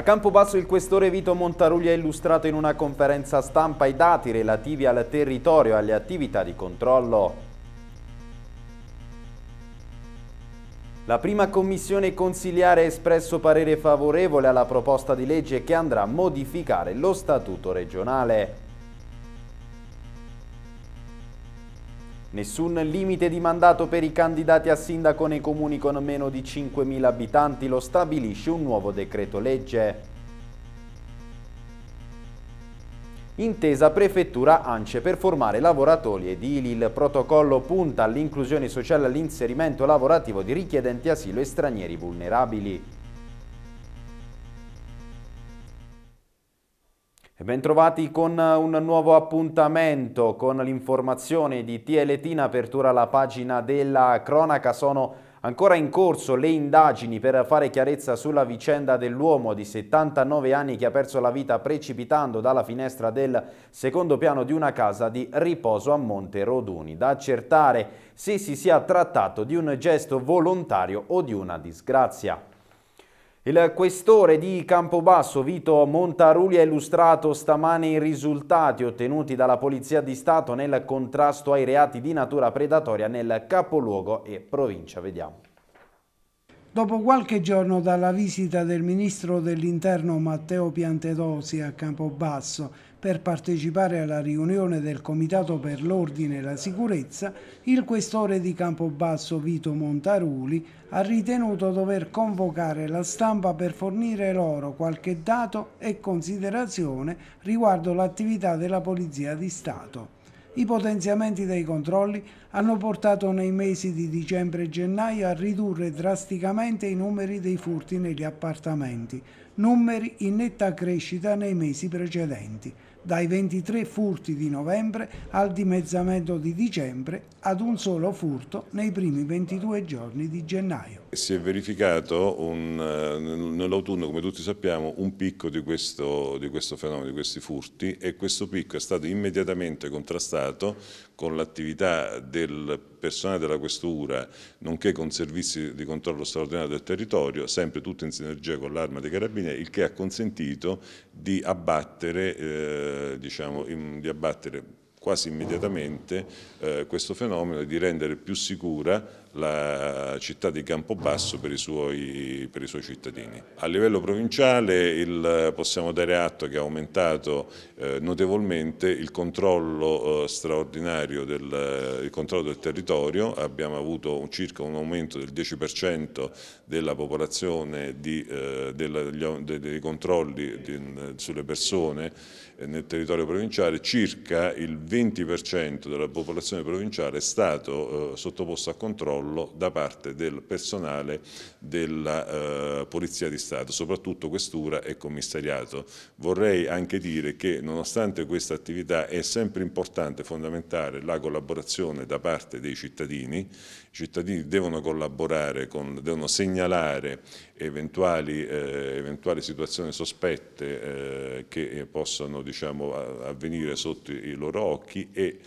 A Campobasso il questore Vito Montarugli ha illustrato in una conferenza stampa i dati relativi al territorio e alle attività di controllo. La prima commissione consiliare ha espresso parere favorevole alla proposta di legge che andrà a modificare lo statuto regionale. Nessun limite di mandato per i candidati a sindaco nei comuni con meno di 5.000 abitanti lo stabilisce un nuovo decreto legge. Intesa Prefettura ANCE per formare lavoratori edili. Il protocollo punta all'inclusione sociale e all'inserimento lavorativo di richiedenti asilo e stranieri vulnerabili. bentrovati con eh, un nuovo appuntamento con l'informazione di TLT in apertura alla pagina della cronaca. Sono ancora in corso le indagini per fare chiarezza sulla vicenda dell'uomo di 79 anni che ha perso la vita precipitando dalla finestra del secondo piano di una casa di riposo a Monte Roduni. Da accertare se si sia trattato di un gesto volontario o di una disgrazia. Il questore di Campobasso Vito Montaruli ha illustrato stamane i risultati ottenuti dalla Polizia di Stato nel contrasto ai reati di natura predatoria nel capoluogo e provincia. Vediamo. Dopo qualche giorno dalla visita del ministro dell'interno Matteo Piantedosi a Campobasso, per partecipare alla riunione del Comitato per l'Ordine e la Sicurezza, il questore di Campobasso Vito Montaruli ha ritenuto dover convocare la stampa per fornire loro qualche dato e considerazione riguardo l'attività della Polizia di Stato. I potenziamenti dei controlli hanno portato nei mesi di dicembre e gennaio a ridurre drasticamente i numeri dei furti negli appartamenti, numeri in netta crescita nei mesi precedenti dai 23 furti di novembre al dimezzamento di dicembre ad un solo furto nei primi 22 giorni di gennaio. Si è verificato eh, nell'autunno, come tutti sappiamo, un picco di questo, di questo fenomeno, di questi furti e questo picco è stato immediatamente contrastato con l'attività del personale della Questura, nonché con servizi di controllo straordinario del territorio, sempre tutto in sinergia con l'Arma dei Carabinieri, il che ha consentito di abbattere, eh, diciamo, di abbattere quasi immediatamente eh, questo fenomeno e di rendere più sicura la città di Campobasso per i suoi, per i suoi cittadini. A livello provinciale il, possiamo dare atto che è aumentato eh, notevolmente il controllo eh, straordinario del, controllo del, territorio, abbiamo avuto un, circa un aumento del 10% della popolazione di, eh, della, dei, dei, controlli di, sulle persone eh, nel territorio provinciale, circa il 20% della popolazione provinciale è stato eh, sottoposto a controllo controllo da parte del personale della eh, Polizia di Stato, soprattutto questura e commissariato. Vorrei anche dire che nonostante questa attività è sempre importante, fondamentale, la collaborazione da parte dei cittadini, i cittadini devono collaborare, con, devono segnalare eventuali, eh, eventuali situazioni sospette eh, che possono diciamo, avvenire sotto i loro occhi e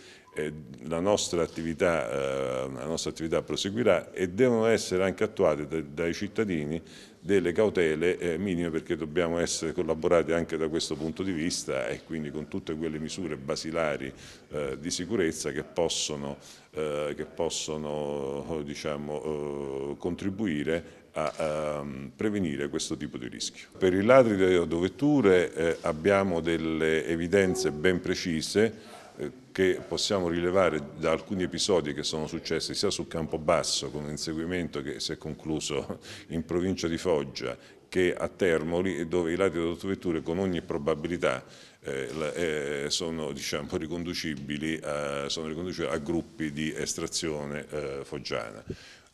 la nostra, attività, eh, la, nostra attività, proseguirà e devono essere anche attuate dai cittadini delle cautele eh, minime perché dobbiamo essere collaborati anche da questo punto di vista e quindi con tutte quelle misure basilari eh, di sicurezza che possono, che possono diciamo, contribuire a, um, prevenire questo tipo di rischio. Per i ladri delle autovetture eh, abbiamo delle evidenze ben precise eh, che possiamo rilevare da alcuni episodi che sono successi sia sul campo basso con un inseguimento che si è concluso in provincia di Foggia che a Termoli dove i lati delle autovetture con ogni probabilità eh, eh, sono diciamo, riconducibili, a, sono riconducibili a, gruppi di estrazione eh, foggiana.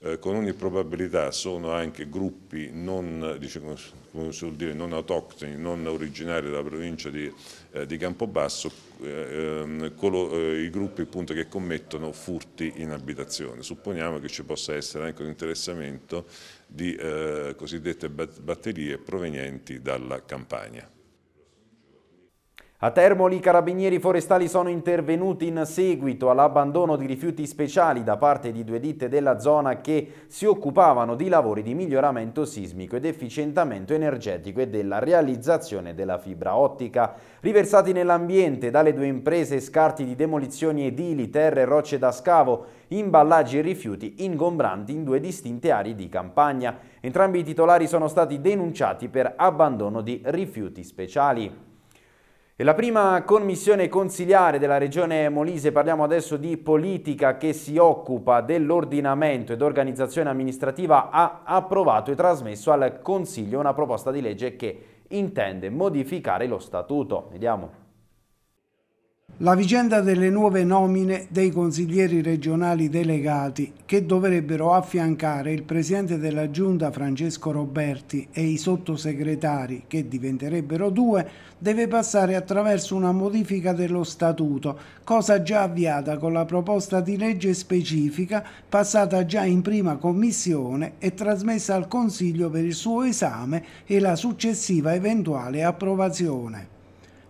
Eh, con ogni probabilità sono anche gruppi non, dice, dire, non autoctoni, non originari della provincia di, eh, di Campobasso, eh, ehm, colo, eh, i gruppi appunto, che commettono furti in abitazione. Supponiamo che ci possa essere anche un interessamento di eh, cosiddette batterie provenienti dalla campagna. A Termoli i carabinieri forestali sono intervenuti in seguito all'abbandono di rifiuti speciali da parte di due ditte della zona che si occupavano di lavori di miglioramento sismico ed efficientamento energetico e della realizzazione della fibra ottica. Riversati nell'ambiente dalle due imprese scarti di demolizioni edili, terre e rocce da scavo, imballaggi e rifiuti ingombranti in due distinte aree di campagna. Entrambi i titolari sono stati denunciati per abbandono di rifiuti speciali la prima commissione consiliare della regione Molise, parliamo adesso di politica che si occupa dell'ordinamento ed organizzazione amministrativa, ha approvato e trasmesso al Consiglio una proposta di legge che intende modificare lo statuto. Vediamo la vicenda delle nuove nomine dei consiglieri regionali delegati che dovrebbero affiancare il presidente della giunta Francesco Roberti e i sottosegretari che diventerebbero due deve passare attraverso una modifica dello statuto, cosa già avviata con la proposta di legge specifica passata già in prima commissione e trasmessa al Consiglio per il suo esame e la successiva eventuale approvazione.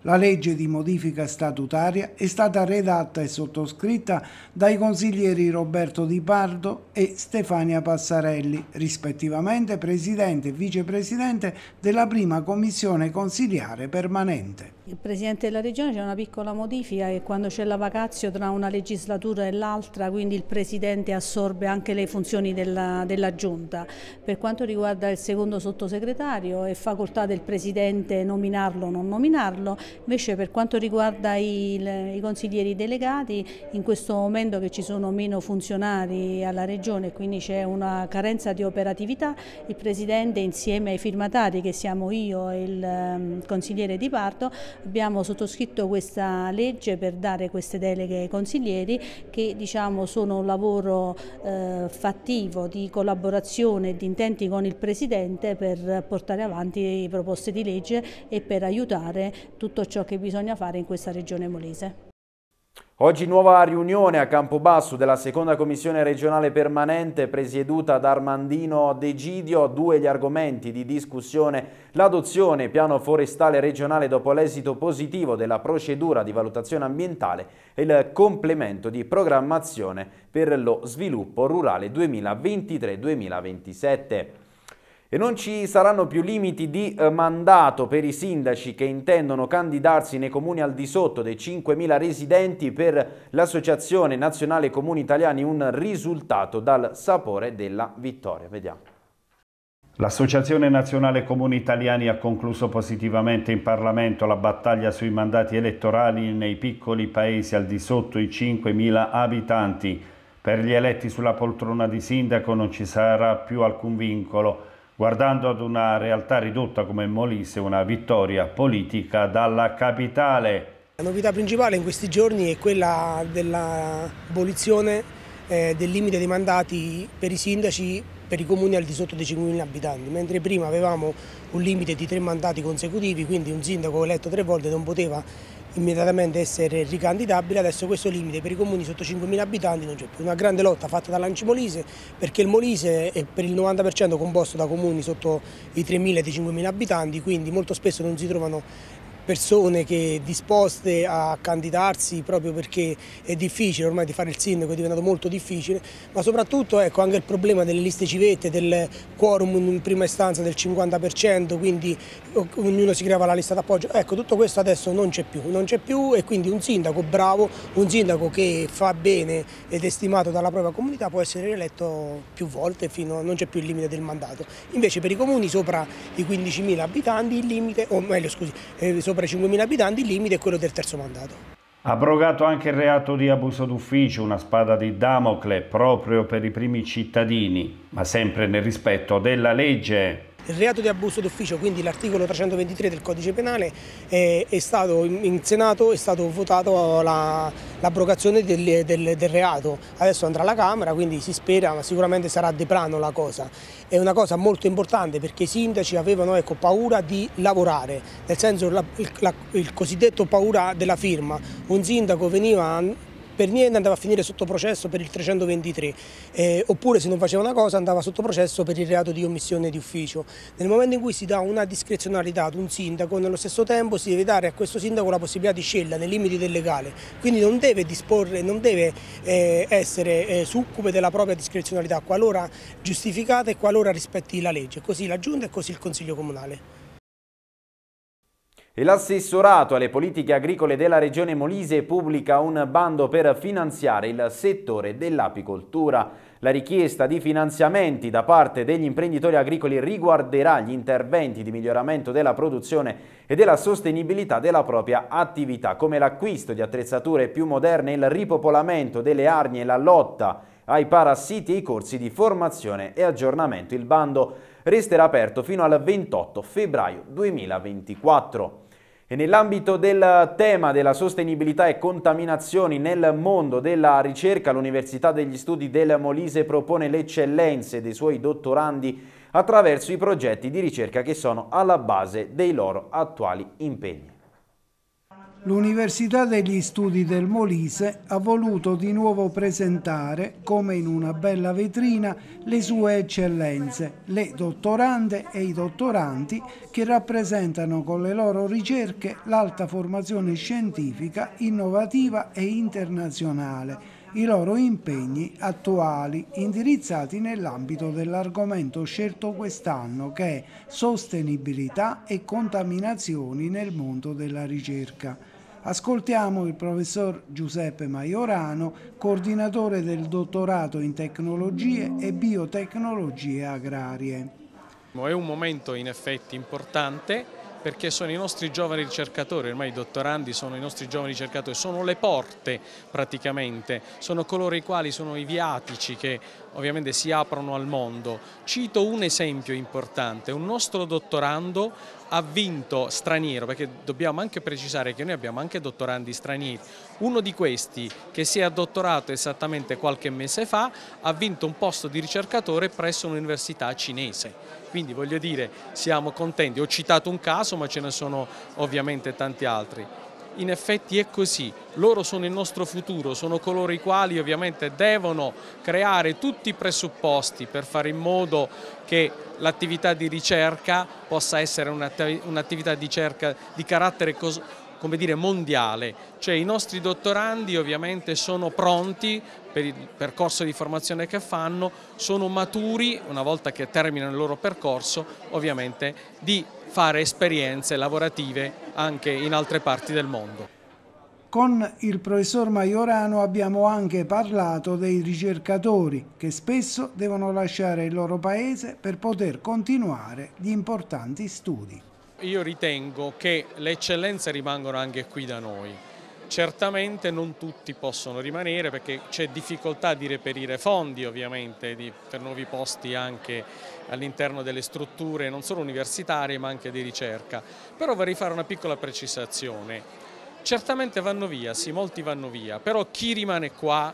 La legge di modifica statutaria è stata redatta e sottoscritta dai consiglieri Roberto Di Pardo e Stefania Passarelli, rispettivamente presidente e vicepresidente della prima commissione consiliare permanente. Il Presidente della Regione c'è una piccola modifica che quando c'è la vacazio tra una legislatura e l'altra, quindi il Presidente assorbe anche le funzioni della, della, Giunta. Per quanto riguarda il secondo sottosegretario è facoltà del Presidente nominarlo o non nominarlo, invece per quanto riguarda i, i consiglieri delegati, in questo momento che ci sono meno funzionari alla Regione e quindi c'è una carenza di operatività, il Presidente insieme ai firmatari che siamo io e il ehm, consigliere di parto abbiamo sottoscritto questa legge per dare queste deleghe ai consiglieri che diciamo, sono un lavoro eh, fattivo di collaborazione e di intenti con il Presidente per portare avanti le proposte di legge e per aiutare tutto ciò che bisogna fare in questa regione molese. Oggi nuova riunione a Campobasso della seconda commissione regionale permanente presieduta da Armandino De Gidio, due gli argomenti di discussione, l'adozione piano forestale regionale dopo l'esito positivo della procedura di valutazione ambientale e il complemento di programmazione per lo sviluppo rurale 2023-2027. E non ci saranno più limiti di eh, mandato per i sindaci che intendono candidarsi nei comuni al di sotto dei 5.000 residenti per l'Associazione Nazionale Comuni Italiani, un risultato dal sapore della vittoria. Vediamo. L'Associazione Nazionale Comuni Italiani ha concluso positivamente in Parlamento la battaglia sui mandati elettorali nei piccoli paesi al di sotto i 5.000 abitanti. Per gli eletti sulla poltrona di sindaco non ci sarà più alcun vincolo guardando ad una realtà ridotta come Molise, una vittoria politica dalla capitale. La novità principale in questi giorni è quella dell'abolizione eh, del limite dei mandati per i sindaci per i comuni al di sotto dei 5.000 abitanti, mentre prima avevamo un limite di tre mandati consecutivi, quindi un sindaco eletto tre volte non poteva immediatamente essere ricandidabile, adesso questo limite per i comuni sotto 5.000 abitanti non c'è più. Una grande lotta fatta dall'Anci Molise perché il Molise è per il 90% composto da comuni sotto i 3.000 e i 5.000 abitanti, quindi molto spesso non si trovano persone che disposte a candidarsi proprio perché è difficile, ormai di fare il sindaco è diventato molto difficile, ma soprattutto ecco, anche il problema delle liste civette, del quorum in prima istanza del 50%, quindi ognuno si creava la lista d'appoggio, ecco tutto questo adesso non c'è più, non c'è più e quindi un sindaco bravo, un sindaco che fa bene ed è stimato dalla propria comunità può essere rieletto più volte, fino a, non c'è più il limite del mandato. Invece per i comuni sopra i 15.000 abitanti il limite, o meglio scusi, eh, sopra sopra i 5.000 abitanti il limite è quello del terzo mandato. Abrogato anche il reato di abuso d'ufficio, una spada di Damocle proprio per i primi cittadini, ma sempre nel rispetto della legge. Il reato di abuso d'ufficio, quindi l'articolo 323 del codice penale, è, è stato in Senato è stato votato l'abrogazione la, del, del, del, reato. Adesso andrà alla Camera, quindi si spera, ma sicuramente sarà di plano la cosa. È una cosa molto importante perché i sindaci avevano ecco, paura di lavorare, nel senso la, il, la, il cosiddetto paura della firma. Un sindaco veniva per niente andava a finire sotto processo per il 323, eh, oppure se non faceva una cosa andava sotto processo per il reato di omissione di ufficio. Nel momento in cui si dà una discrezionalità ad un sindaco, nello stesso tempo si deve dare a questo sindaco la possibilità di scelta nei limiti del legale, quindi non deve disporre, non deve eh, essere eh, succube della propria discrezionalità, qualora giustificata e qualora rispetti la legge. Così la Giunta e così il Consiglio Comunale. L'assessorato alle politiche agricole della regione Molise pubblica un bando per finanziare il settore dell'apicoltura. La richiesta di finanziamenti da parte degli imprenditori agricoli riguarderà gli interventi di miglioramento della produzione e della sostenibilità della propria attività, come l'acquisto di attrezzature più moderne, il ripopolamento delle arnie, e la lotta ai parassiti e i corsi di formazione e aggiornamento. Il bando resterà aperto fino al 28 febbraio 2024. E nell'ambito del tema della sostenibilità e contaminazioni nel mondo della ricerca, l'Università degli Studi del Molise propone le eccellenze dei suoi dottorandi attraverso i progetti di ricerca che sono alla base dei loro attuali impegni l'Università degli Studi del Molise ha voluto di nuovo presentare, come in una bella vetrina, le sue eccellenze, le dottorande e i dottoranti che rappresentano con le loro ricerche l'alta formazione scientifica, innovativa e internazionale, i loro impegni attuali indirizzati nell'ambito dell'argomento scelto quest'anno che è sostenibilità e contaminazioni nel mondo della ricerca. Ascoltiamo il professor Giuseppe Maiorano, coordinatore del dottorato in tecnologie e biotecnologie agrarie. È un momento in effetti importante perché sono i nostri giovani ricercatori, ormai i dottorandi sono i nostri giovani ricercatori, sono le porte praticamente, sono coloro i quali sono i viatici che ovviamente si aprono al mondo. Cito un esempio importante, un nostro dottorando ha vinto straniero, perché dobbiamo anche precisare che noi abbiamo anche dottorandi stranieri, uno di questi che si è dottorato esattamente qualche mese fa ha vinto un posto di ricercatore presso un'università cinese. Quindi voglio dire, siamo contenti. Ho citato un caso, ma ce ne sono ovviamente tanti altri in effetti è così, loro sono il nostro futuro, sono coloro i quali ovviamente devono creare tutti i presupposti per fare in modo che l'attività di ricerca possa essere un'attività di di carattere come dire, mondiale, cioè i nostri dottorandi ovviamente sono pronti per il percorso di formazione che fanno, sono maturi una volta che terminano il loro percorso ovviamente di fare esperienze lavorative anche in altre parti del mondo. Con il professor Maiorano abbiamo anche parlato dei ricercatori che spesso devono lasciare il loro paese per poter continuare gli importanti studi io ritengo che le eccellenze rimangano anche qui da noi. Certamente non tutti possono rimanere perché c'è difficoltà di reperire fondi ovviamente di, per nuovi posti anche all'interno delle strutture non solo universitarie ma anche di ricerca. Però vorrei fare una piccola precisazione. Certamente vanno via, sì, molti vanno via, però chi rimane qua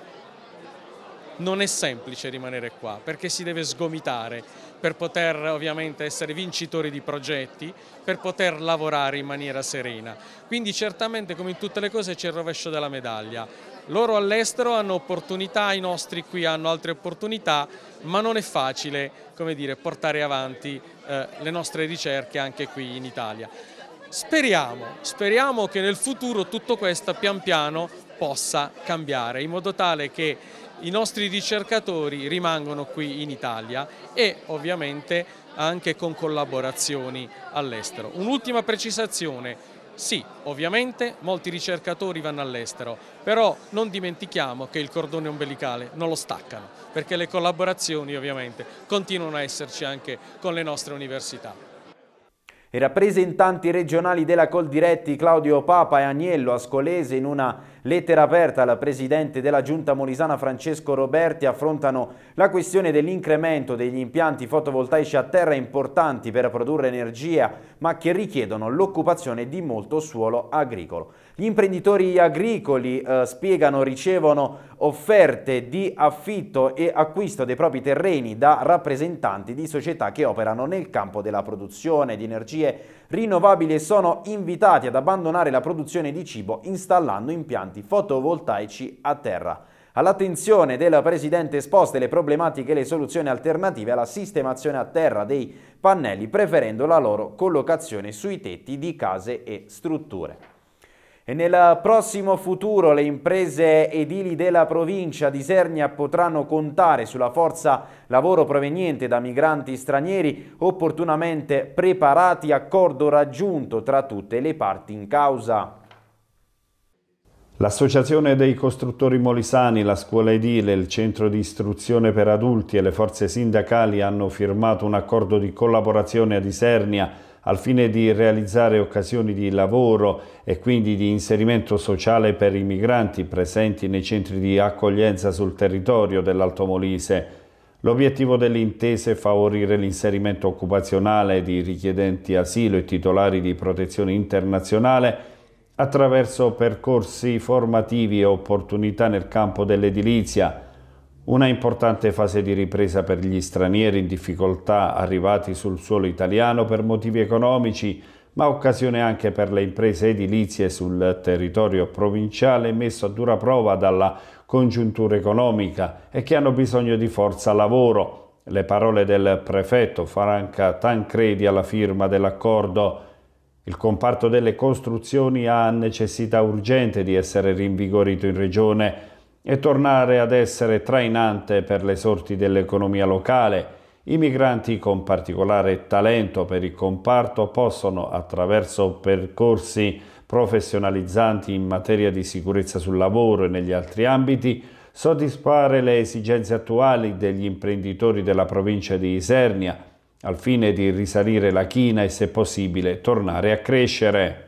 non è semplice rimanere qua perché si deve sgomitare per poter ovviamente essere vincitori di progetti, per poter lavorare in maniera serena. Quindi certamente come in tutte le cose c'è il rovescio della medaglia. Loro all'estero hanno opportunità, i nostri qui hanno altre opportunità, ma non è facile come dire, portare avanti eh, le nostre ricerche anche qui in Italia. Speriamo, speriamo che nel futuro tutto questo pian piano possa cambiare in modo tale che i nostri ricercatori rimangano qui in Italia e ovviamente anche con collaborazioni all'estero. Un'ultima precisazione, sì, ovviamente molti ricercatori vanno all'estero, però non dimentichiamo che il cordone ombelicale non lo staccano, perché le collaborazioni ovviamente continuano a esserci anche con le nostre università. I rappresentanti regionali della Coldiretti Claudio Papa e Agnello Ascolese in una lettera aperta al presidente della giunta molisana Francesco Roberti affrontano la questione dell'incremento degli impianti fotovoltaici a terra importanti per produrre energia ma che richiedono l'occupazione di molto suolo agricolo. Gli imprenditori agricoli eh, spiegano ricevono offerte di affitto e acquisto dei propri terreni da rappresentanti di società che operano nel campo della produzione di energie rinnovabili e sono invitati ad abbandonare la produzione di cibo installando impianti fotovoltaici a terra. All'attenzione del Presidente esposte le problematiche e le soluzioni alternative alla sistemazione a terra dei pannelli, preferendo la loro collocazione sui tetti di case e strutture. E nel prossimo futuro le imprese edili della provincia di Sernia potranno contare sulla forza lavoro proveniente da migranti stranieri opportunamente preparati, accordo raggiunto tra tutte le parti in causa. L'Associazione dei Costruttori Molisani, la Scuola Edile, il Centro di Istruzione per Adulti e le forze sindacali hanno firmato un accordo di collaborazione a Isernia al fine di realizzare occasioni di lavoro e quindi di inserimento sociale per i migranti presenti nei centri di accoglienza sul territorio dell'Alto Molise. L'obiettivo dell'intesa è favorire l'inserimento occupazionale di richiedenti asilo e titolari di protezione internazionale attraverso percorsi formativi e opportunità nel campo dell'edilizia, una importante fase di ripresa per gli stranieri in difficoltà arrivati sul suolo italiano per motivi economici, ma occasione anche per le imprese edilizie sul territorio provinciale messo a dura prova dalla congiuntura economica e che hanno bisogno di forza lavoro. Le parole del prefetto Franca Tancredi alla firma dell'accordo il comparto delle costruzioni ha necessità urgente di essere rinvigorito in regione e tornare ad essere trainante per le sorti dell'economia locale, i migranti con particolare talento per il comparto possono, attraverso percorsi professionalizzanti in materia di sicurezza sul lavoro e negli altri ambiti, soddisfare le esigenze attuali degli imprenditori della provincia di Isernia, al fine di risalire la china e, se possibile, tornare a crescere.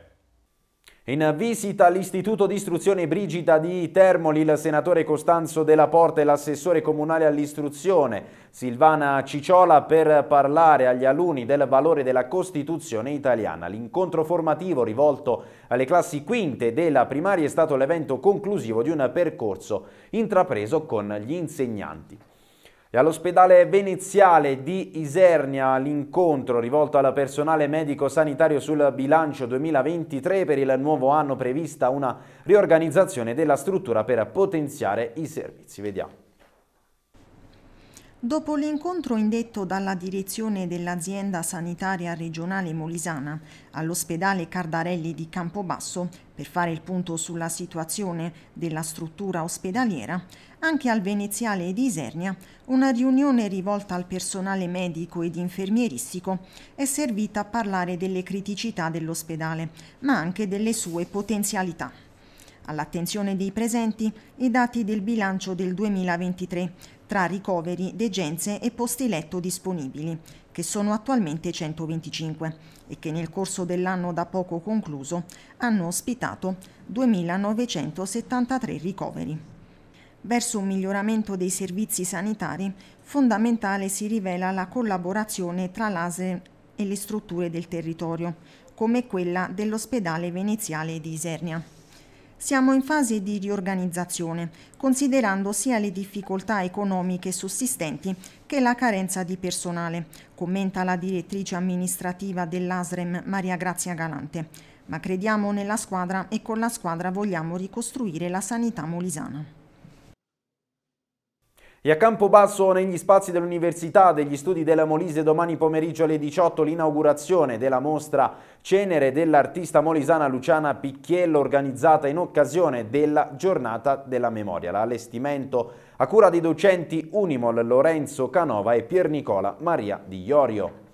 In visita all'Istituto di Istruzione Brigida di Termoli il senatore Costanzo Della Porta e l'assessore comunale all'istruzione Silvana Cicciola per parlare agli alunni del valore della Costituzione italiana. L'incontro formativo rivolto alle classi quinte della primaria è stato l'evento conclusivo di un percorso intrapreso con gli insegnanti. E all'ospedale veneziale di Isernia l'incontro rivolto al personale medico-sanitario sul bilancio 2023 per il nuovo anno prevista una riorganizzazione della struttura per potenziare i servizi. Vediamo. Dopo l'incontro indetto dalla direzione dell'azienda sanitaria regionale molisana all'ospedale Cardarelli di Campobasso per fare il punto sulla situazione della struttura ospedaliera, anche al Veneziale di Isernia, una riunione rivolta al personale medico ed infermieristico è servita a parlare delle criticità dell'ospedale, ma anche delle sue potenzialità. All'attenzione dei presenti i dati del bilancio del 2023 tra ricoveri, degenze e posti letto disponibili, che sono attualmente 125 e che nel corso dell'anno da poco concluso hanno ospitato 2.973 ricoveri. Verso un miglioramento dei servizi sanitari, fondamentale si rivela la collaborazione tra l'ASE e le strutture del territorio, come quella dell'ospedale veneziale di Isernia. Siamo in fase di riorganizzazione, considerando sia le difficoltà economiche sussistenti che la carenza di personale, commenta la direttrice amministrativa dell'ASREM Maria Grazia Galante. Ma crediamo nella squadra e con la squadra vogliamo ricostruire la sanità molisana. E a Campobasso, negli spazi dell'Università degli Studi della Molise, domani pomeriggio alle 18 l'inaugurazione della mostra Cenere dell'artista molisana Luciana Picchiello, organizzata in occasione della Giornata della Memoria. L'allestimento a cura dei docenti Unimol Lorenzo Canova e Pier Nicola Maria Di Iorio.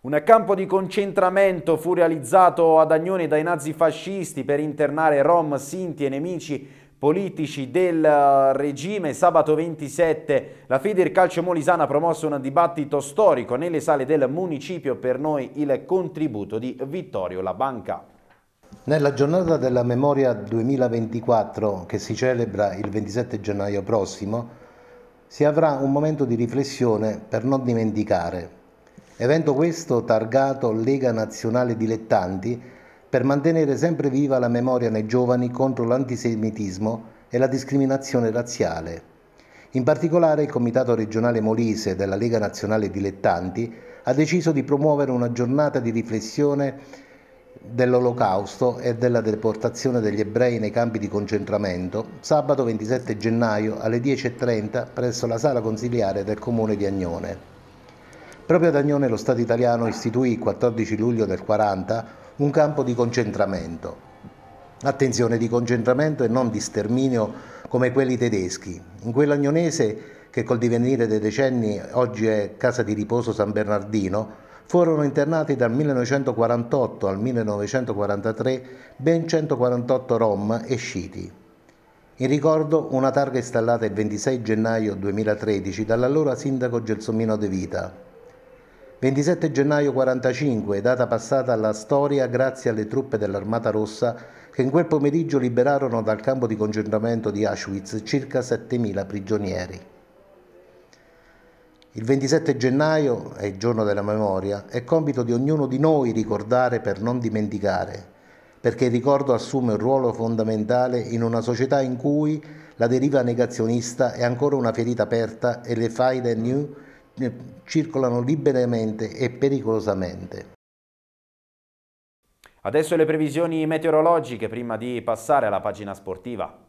Un campo di concentramento fu realizzato ad Agnone dai nazifascisti per internare rom, sinti e nemici politici del eh, regime. Sabato 27 la Fidir Calcio Molisana ha promosso un dibattito storico nelle sale del municipio per noi il contributo di Vittorio Labanca. Nella giornata della memoria 2024 che si celebra il 27 gennaio prossimo si avrà un momento di riflessione per non dimenticare. Evento questo targato Lega Nazionale Dilettanti per mantenere sempre viva la memoria nei giovani contro l'antisemitismo e la discriminazione razziale. In particolare il Comitato regionale Molise della Lega Nazionale Dilettanti ha deciso di promuovere una giornata di riflessione dell'Olocausto e della deportazione degli ebrei nei campi di concentramento sabato 27 gennaio alle 10.30 presso la sala consiliare del comune di Agnone. Proprio ad Agnone lo Stato italiano istituì il 14 luglio del 40 un campo di concentramento. Attenzione di concentramento e non di sterminio come quelli tedeschi. In quello agnonese, che col divenire dei decenni oggi è casa di riposo San Bernardino, furono internati dal 1948 al 1943 ben 148 rom e sciti. In ricordo una targa installata il 26 gennaio 2013 dall'allora sindaco Gelsomino De Vita, 27 gennaio 1945, data passata alla storia grazie alle truppe dell'Armata Rossa che in quel pomeriggio liberarono dal campo di concentramento di Auschwitz circa 7.000 prigionieri. Il 27 gennaio è il giorno della memoria, è compito di ognuno di noi ricordare per non dimenticare, perché il ricordo assume un ruolo fondamentale in una società in cui la deriva negazionista è ancora una ferita aperta e le faide new eh, circolano liberamente e pericolosamente. Adesso le previsioni meteorologiche prima di passare alla pagina sportiva.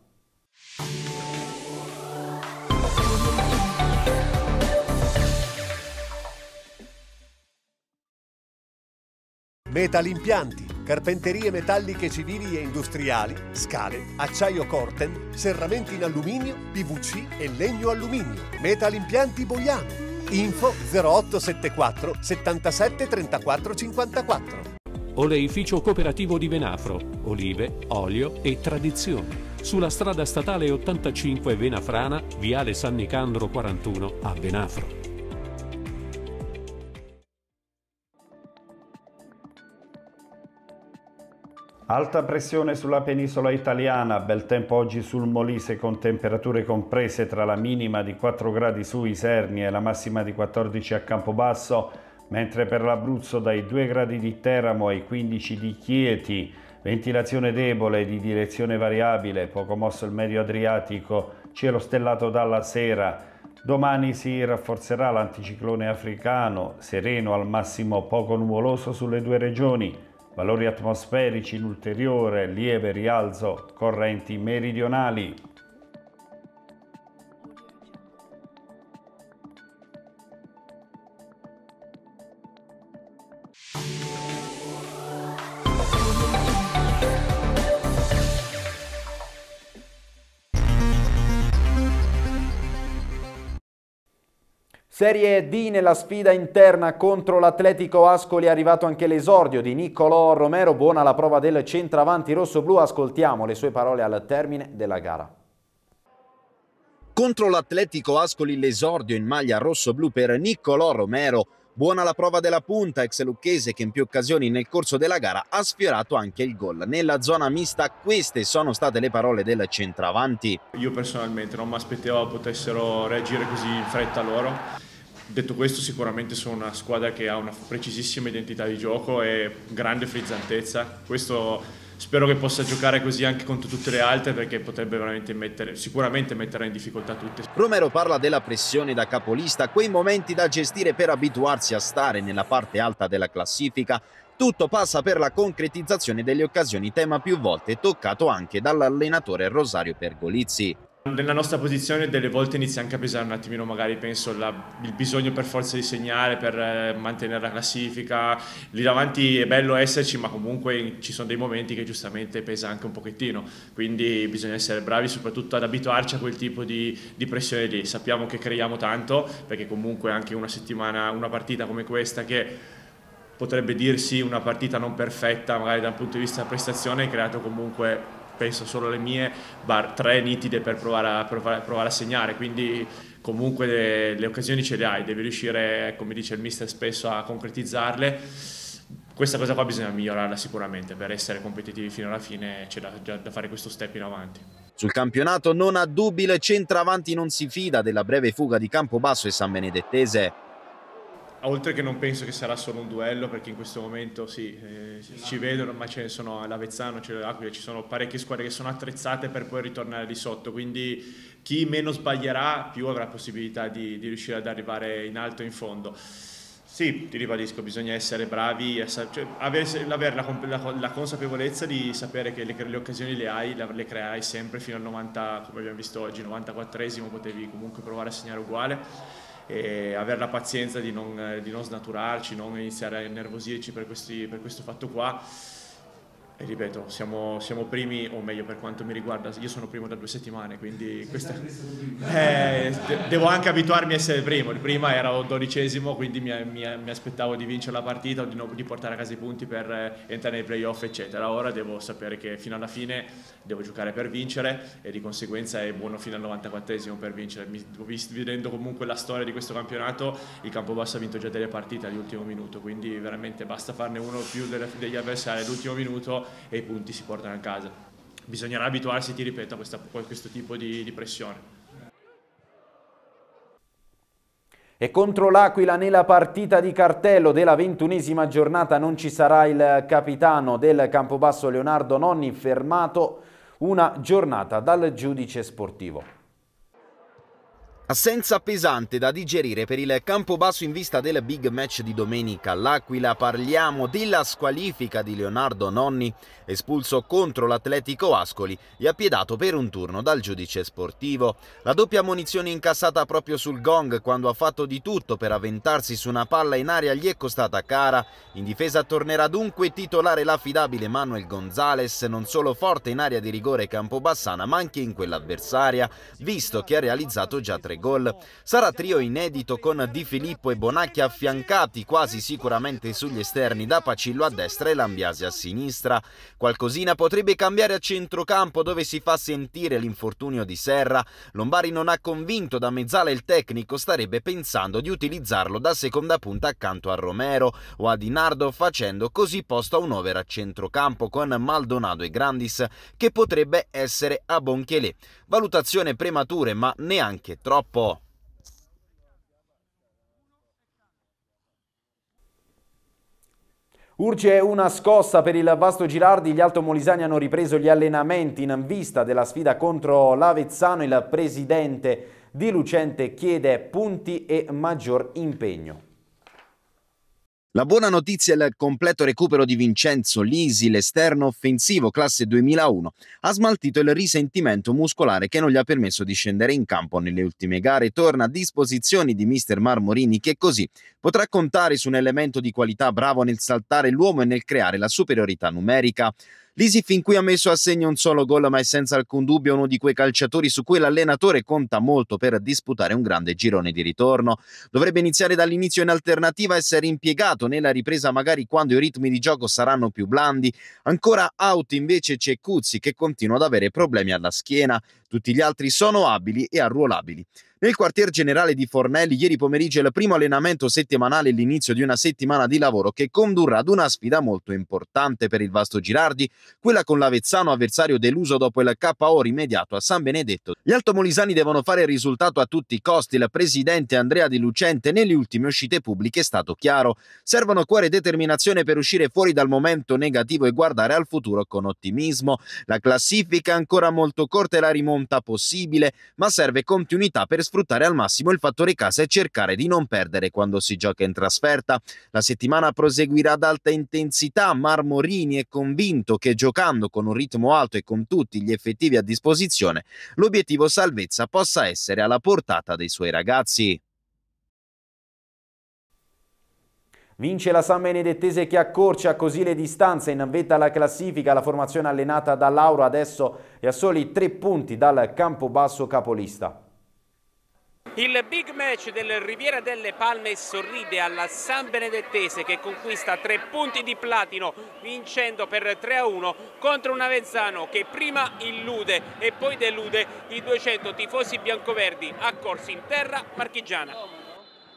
Metal impianti, carpenterie metalliche civili e industriali, scale, acciaio corten, serramenti in alluminio, PVC e legno alluminio. Metal impianti Boiano Info 0874 77 34 54. Oleificio Cooperativo di Venafro, olive, olio e tradizione. Sulla strada statale 85 Venafrana, viale San Nicandro 41 a Venafro. Alta pressione sulla penisola italiana, bel tempo oggi sul Molise con temperature comprese tra la minima di 4 gradi su Iserni e la massima di 14 a Campobasso, mentre per l'Abruzzo dai 2 gradi di Teramo ai 15 di Chieti, ventilazione debole di direzione variabile, poco mosso il medio Adriatico, cielo stellato dalla sera. Domani si rafforzerà l'anticiclone africano, sereno al massimo poco nuvoloso sulle due regioni valori atmosferici in ulteriore lieve rialzo, correnti meridionali. you Serie D nella sfida interna contro l'Atletico Ascoli è arrivato anche l'esordio di Niccolò Romero, buona la prova del centravanti rosso-blu, ascoltiamo le sue parole al termine della gara. Contro l'Atletico Ascoli l'esordio in maglia rosso-blu per Niccolò Romero, Buona la prova della punta ex lucchese che in più occasioni nel corso della gara ha sfiorato anche il gol. Nella zona mista queste sono state le parole del centravanti. Io personalmente non mi aspettavo potessero reagire così in fretta loro. Detto questo sicuramente sono una squadra che ha una precisissima identità di gioco e grande frizzantezza. Questo spero che possa giocare così anche contro tutte le altre perché potrebbe veramente mettere, sicuramente metterà in difficoltà tutte. Romero parla della pressione da capolista, quei momenti da gestire per abituarsi a stare nella parte alta della classifica. Tutto passa per la concretizzazione delle occasioni, tema più volte toccato anche dall'allenatore Rosario Pergolizzi. Nella nostra posizione delle volte inizia anche a pesare un attimino magari penso la, il bisogno per forza di segnare, per eh, mantenere la classifica, lì davanti è bello esserci ma comunque ci sono dei momenti che giustamente pesa anche un pochettino, quindi bisogna essere bravi soprattutto ad abituarci a quel tipo di, di pressione lì, sappiamo che creiamo tanto perché comunque anche una settimana, una partita come questa che potrebbe dirsi una partita non perfetta magari dal punto di vista prestazione, ha creato comunque penso solo alle mie, bar, tre nitide per provare a, provare, provare a segnare, quindi comunque le, le, occasioni ce le hai, devi riuscire, come ecco, dice il mister spesso, a concretizzarle. Questa cosa qua bisogna migliorarla sicuramente per essere competitivi fino alla fine, c'è da, da fare questo step in avanti. Sul campionato non ha dubbi, il centravanti non si fida della breve fuga di Campobasso e San Benedettese oltre che non penso che sarà solo un duello perché in questo momento sì, eh, ci vedono, ma ce ne sono all'Avezzano, ce l'Aquila, ci sono parecchie squadre che sono attrezzate per poi ritornare di sotto, quindi chi meno sbaglierà più avrà possibilità di, di riuscire ad arrivare in alto e in fondo. Sì, ti ribadisco, bisogna essere bravi, cioè, avere, avere la, la, la, consapevolezza di sapere che le, le, occasioni le hai, le creai sempre fino al 90, come abbiamo visto oggi, 94esimo, potevi comunque provare a segnare uguale e avere la pazienza di non, di non snaturarci, non iniziare a innervosirci per, questi, per questo fatto qua. E ripeto, siamo, siamo, primi, o meglio per quanto mi riguarda, io sono primo da due settimane, quindi questa... eh, devo anche abituarmi a essere primo. il Prima ero dodicesimo, quindi mi, mi, mi, aspettavo di vincere la partita o di, no, di, portare a casa i punti per eh, entrare nei playoff, eccetera. Ora devo sapere che fino alla fine devo giocare per vincere e di conseguenza è buono fino al 94esimo per vincere. Mi, vedendo comunque la storia di questo campionato, il Campobasso ha vinto già delle partite all'ultimo minuto, quindi veramente basta farne uno più delle, degli avversari all'ultimo minuto e i punti si portano a casa. Bisognerà abituarsi, ti ripeto, a, questa, a questo tipo di, di pressione. E contro l'Aquila nella partita di cartello della ventunesima giornata non ci sarà il capitano del Campobasso Leonardo Nonni fermato una giornata dal giudice sportivo. Assenza pesante da digerire per il campo basso in vista del big match di domenica all'Aquila. Parliamo della squalifica di Leonardo Nonni, espulso contro l'Atletico Ascoli e appiedato per un turno dal giudice sportivo. La doppia munizione incassata proprio sul gong quando ha fatto di tutto per avventarsi su una palla in aria gli è costata cara. In difesa tornerà dunque titolare l'affidabile Manuel Gonzales, non solo forte in area di rigore campobassana ma anche in quell'avversaria, visto che ha realizzato già tre fare gol. Sarà trio inedito con Di Filippo e Bonacchi affiancati quasi sicuramente sugli esterni da Pacillo a destra e Lambiasi a sinistra. Qualcosina potrebbe cambiare a centrocampo dove si fa sentire l'infortunio di Serra. Lombari non ha convinto da mezzala il tecnico, starebbe pensando di utilizzarlo da seconda punta accanto a Romero o a Di Nardo facendo così posto a un over a centrocampo con Maldonado e Grandis che potrebbe essere a Bonchielé. Valutazione premature ma neanche troppo troppo. Urge una scossa per il Vasto Girardi, gli altomolisani hanno ripreso gli allenamenti in vista della sfida contro l'Avezzano, il presidente di Lucente chiede punti e maggior impegno. La buona notizia è il completo recupero di Vincenzo Lisi, l'esterno offensivo classe 2001. Ha smaltito il risentimento muscolare che non gli ha permesso di scendere in campo nelle ultime gare. Torna a disposizione di mister Marmorini che così potrà contare su un elemento di qualità bravo nel saltare l'uomo e nel creare la superiorità numerica. Lisi fin qui ha messo a segno un solo gol, ma è senza alcun dubbio uno di quei calciatori su cui l'allenatore conta molto per disputare un grande girone di ritorno. Dovrebbe iniziare dall'inizio in alternativa, essere impiegato nella ripresa magari quando i ritmi di gioco saranno più blandi. Ancora out invece c'è Cuzzi che continua ad avere problemi alla schiena. Tutti gli altri sono abili e arruolabili. Nel quartier generale di Fornelli ieri pomeriggio è il primo allenamento settimanale e l'inizio di una settimana di lavoro che condurrà ad una sfida molto importante per il vasto Girardi, quella con l'Avezzano avversario deluso dopo il KO rimediato a San Benedetto. Gli altomolisani devono fare il risultato a tutti i costi, il presidente Andrea Di Lucente nelle ultime uscite pubbliche è stato chiaro. Servono cuore e determinazione per uscire fuori dal momento negativo e guardare al futuro con ottimismo. La classifica ancora molto corta e la rimonta pronta possibile, ma serve continuità per sfruttare al massimo il fattore casa e cercare di non perdere quando si gioca in trasferta. La settimana proseguirà ad alta intensità, Marmorini è convinto che giocando con un ritmo alto e con tutti gli effettivi a disposizione, l'obiettivo salvezza possa essere alla portata dei suoi ragazzi. Vince la San Benedettese che accorcia così le distanze in vetta alla classifica. La formazione allenata da Lauro adesso è a soli tre punti dal Campobasso capolista. Il big match del Riviera delle Palme sorride alla San Benedettese che conquista tre punti di platino vincendo per 3-1 contro un Avezzano che prima illude e poi delude i 200 tifosi biancoverdi accorsi in terra marchigiana.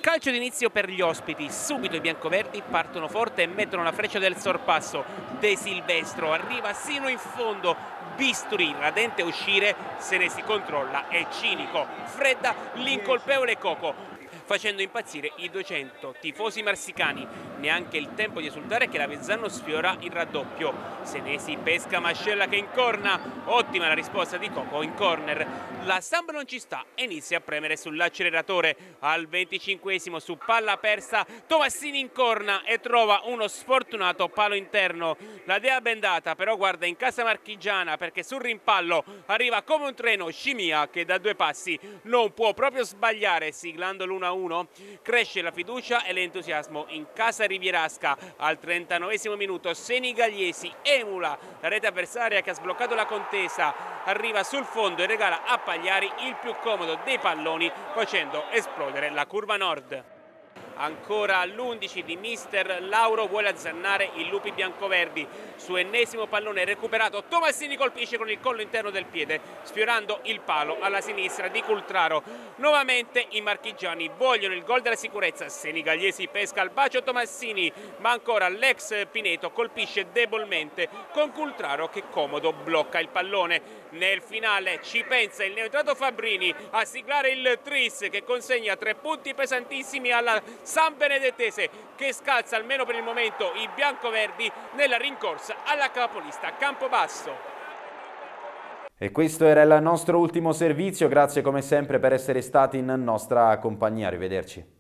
Calcio d'inizio per gli ospiti, subito i biancoverdi partono forte e mettono la freccia del sorpasso. De Silvestro arriva sino in fondo, Bisturi, radente uscire, se ne si controlla, è cinico. Fredda, l'incolpevole Coco facendo impazzire i 200 tifosi marsicani. Neanche il tempo di esultare che l'Avezzano sfiora il raddoppio. Senesi pesca Mascella che incorna. Ottima la risposta di Coco in corner. La Samba non ci sta e inizia a premere sull'acceleratore. Al 25 esimo su palla persa Tomassini incorna e trova uno sfortunato palo interno. La Dea bendata però guarda in casa marchigiana perché sul rimpallo arriva come un treno Scimia che da due passi non può proprio sbagliare siglando l'1-1 1, cresce la fiducia e l'entusiasmo in casa rivierasca. Al 39 minuto Senigaliesi emula la rete avversaria che ha sbloccato la contesa, arriva sul fondo e regala a Pagliari il più comodo dei palloni facendo esplodere la curva nord ancora all'11 di mister Lauro vuole azzannare i lupi biancoverdi su ennesimo pallone recuperato Tomassini colpisce con il collo interno del piede sfiorando il palo alla sinistra di Cultraro nuovamente i marchigiani vogliono il gol della sicurezza Senigallesi pesca il bacio Tomassini ma ancora l'ex Pineto colpisce debolmente con Cultraro che comodo blocca il pallone nel finale ci pensa il neutrato Fabrini a siglare il tris che consegna tre punti pesantissimi alla San Benedettese che scalza almeno per il momento i biancoverdi nella rincorsa alla capolista Campobasso. E questo era il nostro ultimo servizio, grazie come sempre per essere stati in nostra compagnia, arrivederci.